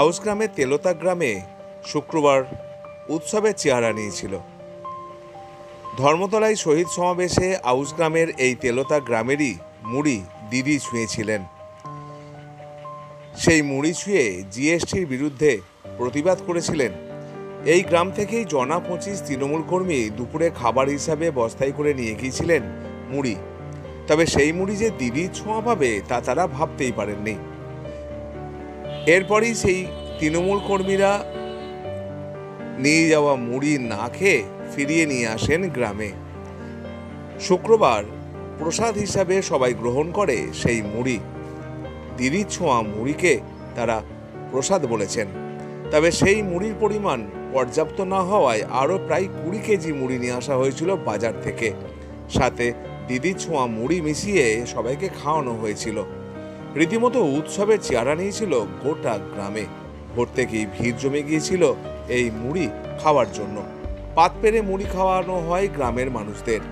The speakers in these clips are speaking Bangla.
আউস গ্রামের তেলতা গ্রামে শুক্রবার উৎসবের চেহারা নিয়েছিল ধর্মতলায় শহীদ সমাবেশে আউস গ্রামের এই তেলতা গ্রামেরই মুড়ি দিদি ছুঁয়েছিলেন সেই মুড়ি ছুঁয়ে জিএসটির বিরুদ্ধে প্রতিবাদ করেছিলেন এই গ্রাম থেকেই জনা পঁচিশ তৃণমূল কর্মী দুপুরে খাবার হিসাবে বস্তায় করে নিয়ে গিয়েছিলেন মুড়ি তবে সেই মুড়ি যে দিদির ছোঁয়া পাবে তা তারা ভাবতেই পারেননি এরপরই সেই তৃণমূল কর্মীরা নিয়ে যাওয়া মুড়ি না খেয়ে ফিরিয়ে নিয়ে আসেন গ্রামে শুক্রবার প্রসাদ হিসাবে সবাই গ্রহণ করে সেই মুড়ি দিদির ছোঁয়া মুড়িকে তারা প্রসাদ বলেছেন তবে সেই মুড়ির পরিমাণ পর্যাপ্ত না হওয়ায় আরও প্রায় কুড়ি কেজি মুড়ি নিয়ে আসা হয়েছিল বাজার থেকে সাথে দিদির ছোঁয়া মুড়ি মিশিয়ে সবাইকে খাওয়ানো হয়েছিল রীতিমতো উৎসবের চেহারা নিয়েছিল গোটা গ্রামে ভোর থেকেই ভিড় জমে গিয়েছিল এই মুড়ি খাওয়ার জন্য পাত পেরে মুড়ি খাওয়ানো হয় গ্রামের মানুষদের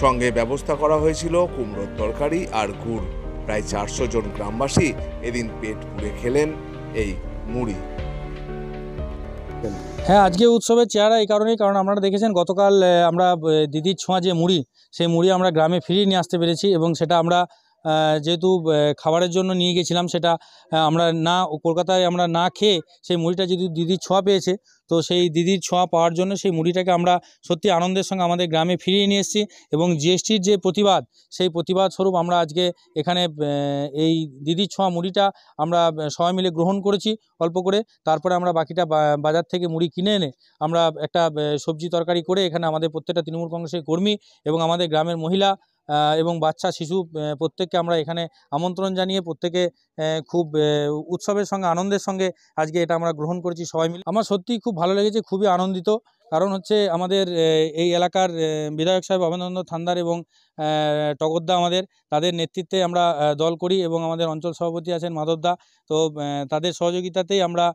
সঙ্গে ব্যবস্থা করা হয়েছিল কুমড়োর তরকারি আর গুড় প্রায় চারশো জন গ্রামবাসী এদিন পেট পুড়ে খেলেন এই মুড়ি হ্যাঁ আজকে উৎসবের চেহারা এই কারণেই কারণ আপনারা দেখেছেন গতকাল আমরা দিদির ছোঁয়া যে মুড়ি সেই মুড়ি আমরা গ্রামে ফিরিয়ে নিয়ে আসতে পেরেছি এবং সেটা আমরা যেহেতু খাবারের জন্য নিয়ে গেছিলাম সেটা আমরা না কলকাতায় আমরা না খেয়ে সেই মুড়িটা যদি দিদির ছোঁয়া পেয়েছে তো সেই দিদির ছোঁয়া পাওয়ার জন্য সেই মুড়িটাকে আমরা সত্যি আনন্দের সঙ্গে আমাদের গ্রামে ফিরিয়ে নিয়ে এসেছি এবং জিএসটির যে প্রতিবাদ সেই প্রতিবাদ স্বরূপ আমরা আজকে এখানে এই দিদির ছোঁয়া মুড়িটা আমরা সবাই মিলে গ্রহণ করেছি অল্প করে তারপরে আমরা বাকিটা বাজার থেকে মুড়ি কিনে এনে আমরা একটা সবজি তরকারি করে এখানে আমাদের প্রত্যেকটা তৃণমূল কংগ্রেসের কর্মী এবং আমাদের গ্রামের মহিলা এবং বাচ্চা শিশু প্রত্যেককে আমরা এখানে আমন্ত্রণ জানিয়ে প্রত্যেকে খুব উৎসবের সঙ্গে আনন্দের সঙ্গে আজকে এটা আমরা গ্রহণ করেছি সবাই মিলে আমার সত্যিই খুব ভালো লেগেছে খুবই আনন্দিত কারণ হচ্ছে আমাদের এই এলাকার বিধায়ক সাহেব অভিনন্দ থান্দার এবং টগরদা আমাদের তাদের নেতৃত্বে আমরা দল করি এবং আমাদের অঞ্চল সভাপতি আছেন মাধবদা তো তাদের সহযোগিতাতেই আমরা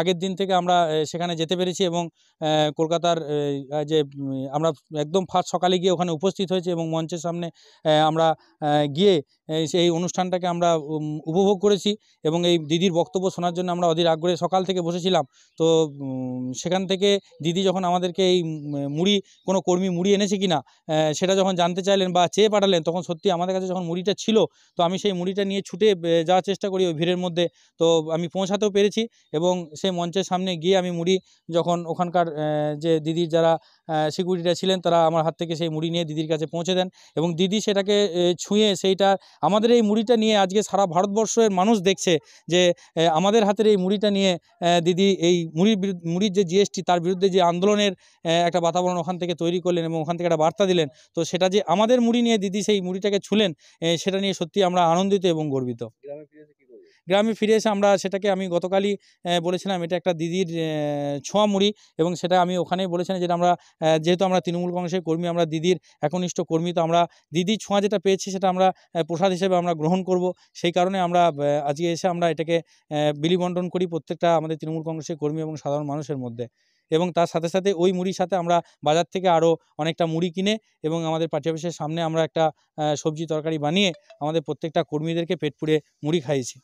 আগের দিন থেকে আমরা সেখানে যেতে পেরেছি এবং কলকাতার যে আমরা একদম ফার্স্ট সকালে গিয়ে ওখানে উপস্থিত হয়েছি এবং মঞ্চের সামনে আমরা গিয়ে সেই অনুষ্ঠানটাকে আমরা উপভোগ করেছি এবং এই দিদির বক্তব্য শোনার জন্য আমরা অধীর আগ্রহে সকাল থেকে বসেছিলাম তো সেখান থেকে দিদি যখন আমাদেরকে এই মুড়ি কোনো কর্মী মুড়ি এনেছে কি না সেটা যখন জানতে চাইলেন বা চেয়ে পাঠালেন তখন সত্যি আমাদের কাছে যখন মুড়িটা ছিল তো আমি সেই মুড়িটা নিয়ে ছুটে যাওয়ার চেষ্টা করি ওই ভিড়ের মধ্যে তো আমি পৌঁছাতেও পেরেছি করেছি এবং সেই মঞ্চের সামনে গিয়ে আমি মুড়ি যখন ওখানকার যে দিদির যারা সিকিউরিটিরা ছিলেন তারা আমার হাত থেকে সেই মুড়ি নিয়ে দিদির কাছে পৌঁছে দেন এবং দিদি সেটাকে ছুঁয়ে সেইটা আমাদের এই মুড়িটা নিয়ে আজকে সারা ভারতবর্ষের মানুষ দেখছে যে আমাদের হাতের এই মুড়িটা নিয়ে দিদি এই মুড়ির মুড়ির যে জিএসটি তার বিরুদ্ধে যে আন্দোলনের একটা বাতাবরণ ওখান থেকে তৈরি করলেন এবং ওখান থেকে একটা বার্তা দিলেন তো সেটা যে আমাদের মুড়ি নিয়ে দিদি সেই মুড়িটাকে ছুলেন সেটা নিয়ে সত্যি আমরা আনন্দিত এবং গর্বিত গ্রামে ফিরে এসে আমরা সেটাকে আমি গতকালই বলেছিলাম এটা একটা দিদির ছোঁয়া মুড়ি এবং সেটা আমি ওখানেই বলেছিলাম যেটা আমরা যেহেতু আমরা তৃণমূল কংগ্রেসের কর্মী আমরা দিদির একনিষ্ঠ কর্মী তো আমরা দিদির ছোঁয়া যেটা পেয়েছি সেটা আমরা প্রসাদ হিসেবে আমরা গ্রহণ করব সেই কারণে আমরা আজকে এসে আমরা এটাকে বিলিবন্টন করি প্রত্যেকটা আমাদের তৃণমূল কংগ্রেসের কর্মী এবং সাধারণ মানুষের মধ্যে এবং তার সাথে সাথে ওই মুড়ির সাথে আমরা বাজার থেকে আরও অনেকটা মুড়ি কিনে এবং আমাদের পার্টি অফিসের সামনে আমরা একটা সবজি তরকারি বানিয়ে আমাদের প্রত্যেকটা কর্মীদেরকে পেট পুড়ে মুড়ি খাইয়েছি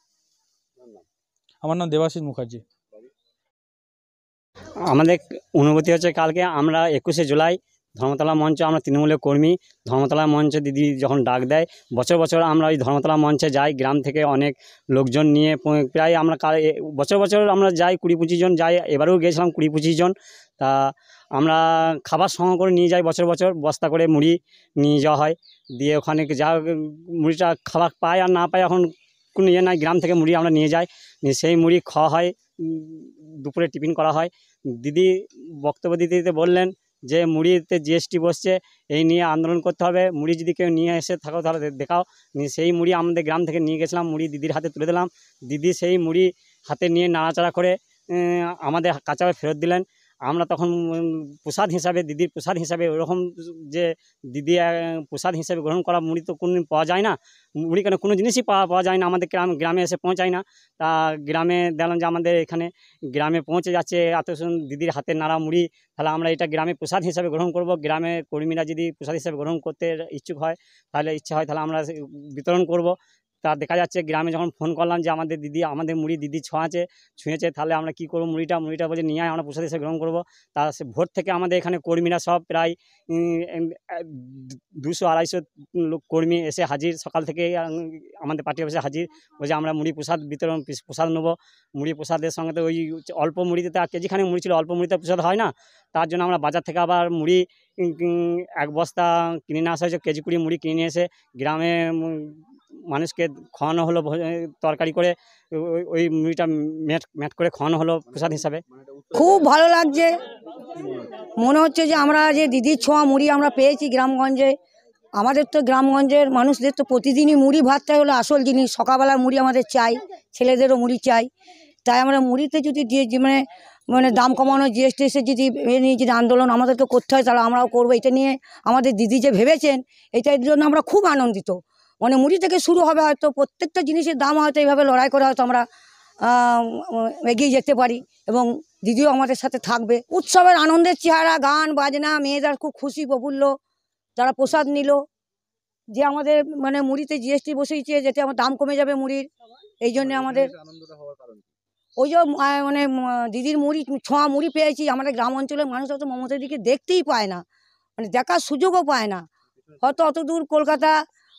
আমার নাম দেবাশিস মুখার্জি আমাদের অনুভূতি হচ্ছে কালকে আমরা একুশে জুলাই ধর্মতলা মঞ্চ আমরা তৃণমূলের কর্মী ধর্মতলা মঞ্চে দিদি যখন ডাক দেয় বছর বছর আমরা ওই ধর্মতলা মঞ্চে যাই গ্রাম থেকে অনেক লোকজন নিয়ে প্রায় আমরা কাল বছর বছর আমরা যাই কুড়ি পঁচিশ জন যাই এবারেও গিয়েছিলাম কুড়ি পঁচিশ জন তা আমরা খাবার সংগ্রহ করে নিয়ে যাই বছর বছর বস্তা করে মুড়ি নিয়ে যাওয়া হয় দিয়ে ওখানে যা মুড়িটা খাবার পায় আর না পায় এখন কোনো ইয়ে নয় গ্রাম থেকে মুড়ি আমরা নিয়ে যাই সেই মুড়ি খাওয়া হয় দুপুরে টিফিন করা হয় দিদি বক্তব্য দিদিতে বললেন যে মুড়িতে জিএসটি বসছে এই নিয়ে আন্দোলন করতে হবে মুড়ি যদি কেউ নিয়ে এসে থাকো তাহলে দেখাও সেই মুড়ি আমাদের গ্রাম থেকে নিয়ে গেছিলাম মুড়ি দিদির হাতে তুলে দিলাম দিদি সেই মুড়ি হাতে নিয়ে নাড়াচাড়া করে আমাদের কাছে ফেরত দিলেন আমরা তখন প্রসাদ হিসাবে দিদির প্রসাদ হিসাবে ওরকম যে দিদি প্রসাদ হিসাবে গ্রহণ করা মুড়ি তো কোনো পাওয়া যায় না মুড়ি কেন কোনো জিনিসই পাওয়া পাওয়া যায় না আমাদের গ্রাম গ্রামে এসে পৌঁছায় না তা গ্রামে দেখলাম যে আমাদের এখানে গ্রামে পৌঁছে যাচ্ছে এত দিদির হাতে নাড়া মুড়ি তাহলে আমরা এটা গ্রামে প্রসাদ হিসাবে গ্রহণ করব গ্রামে কর্মীরা যদি প্রসাদ হিসাবে গ্রহণ করতে ইচ্ছুক হয় তাহলে ইচ্ছা হয় তাহলে আমরা বিতরণ করব তা দেখা যাচ্ছে গ্রামে যখন ফোন করলাম যে আমাদের দিদি আমাদের মুড়ি দিদি ছোঁয়াছে ছুঁয়েছে তাহলে আমরা কী করবো মুড়িটা মুড়িটা বলছে নিয়ে আয় আমরা প্রসাদ এসে গ্রহণ করবো তা সে ভোর থেকে আমাদের এখানে কর্মীরা সব প্রায় দুশো আড়াইশো লোক কর্মী এসে হাজির সকাল থেকে আমাদের পার্টি অফিসে হাজির বলছে আমরা মুড়ি প্রসাদ বিতরণ প্রসাদ নেবো মুড়ি প্রসাদের সঙ্গে তো ওই অল্প মুড়িতে তো কেজিখানে মুড়ি ছিল অল্প মুড়িতে প্রসাদ হয় না তার জন্য আমরা বাজার থেকে আবার মুড়ি এক বস্তা কিনে নিয়ে আসা হয়েছে কেজি কুড়ি মুড়ি কিনে নিয়ে এসে গ্রামে মানুষকে খাওয়ানো হলো তরকারি করে ওই মুড়িটা ম্যাট ম্যাট করে খাওয়ানো হলো প্রসাদ হিসাবে খুব ভালো লাগছে মনে হচ্ছে যে আমরা যে দিদির ছোঁয়া মুড়ি আমরা পেয়েছি গ্রামগঞ্জে আমাদের তো গ্রামগঞ্জের মানুষদের তো প্রতিদিনই মুড়ি ভাতটাই হলো আসল জিনিস সকালবেলা মুড়ি আমাদের চাই ছেলেদেরও মুড়ি চাই তাই আমরা মুড়িতে যদি দিয়ে মানে মানে দাম কমানো জিএসটি এসে যদি এ নিয়ে যদি আন্দোলন আমাদেরকে করতে হয় তাহলে আমরাও করবো এটা নিয়ে আমাদের দিদি যে ভেবেছেন এটার জন্য আমরা খুব আনন্দিত মানে মুড়ি থেকে শুরু হবে হয়তো প্রত্যেকটা জিনিসের দাম হয়তো এইভাবে লড়াই করে হয়তো আমরা এগিয়ে যেতে পারি এবং দিদিও আমাদের সাথে থাকবে উৎসবের আনন্দের চেহারা গান বাজনা মেয়েদের খুব খুশি প্রফুল্ল যারা প্রসাদ নিল যে আমাদের মানে মুড়িতে জিএসটি বসিয়েছে যেতে আমার দাম কমে যাবে মুড়ির এই জন্য মানে আমাদের ওই যে মানে দিদির মুড়ি ছোঁয়া মুড়ি পেয়েছি আমাদের গ্রাম অঞ্চলের মানুষ হয়তো মমতার দিকে দেখতেই পায় না মানে দেখার সুযোগও পায় না আচ্ছা। হয়তো অত দূর কলকাতা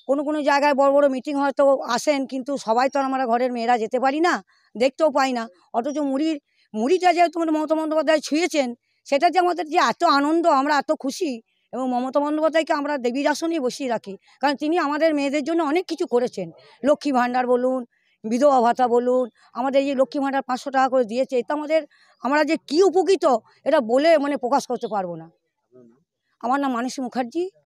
কোনো কোনো জায়গায় বড় বড় মিটিং হয়তো আসেন কিন্তু সবাই তো আমরা ঘরের মেয়েরা যেতে পারি না দেখতেও পাই না অথচ মুড়ির মুড়িটা যে তোমার মমতা বন্দ্যোপাধ্যায় ছুঁয়েছেন সেটা যে আমাদের যে এত আনন্দ আমরা এত খুশি এবং মমতা বন্দ্যোপাধ্যায়কে আমরা দেবীর আসনেই বসিয়ে রাখি কারণ তিনি আমাদের মেয়েদের জন্য অনেক কিছু করেছেন লক্ষ্মী ভাণ্ডার বলুন বিধবা ভাতা বলুন আমাদের এই লক্ষ্মী ভাণ্ডার পাঁচশো টাকা করে দিয়েছে এটা আমাদের আমরা যে কি উপকৃত এটা বলে মানে প্রকাশ করতে পারবো না আমার নাম মানসী মুখার্জি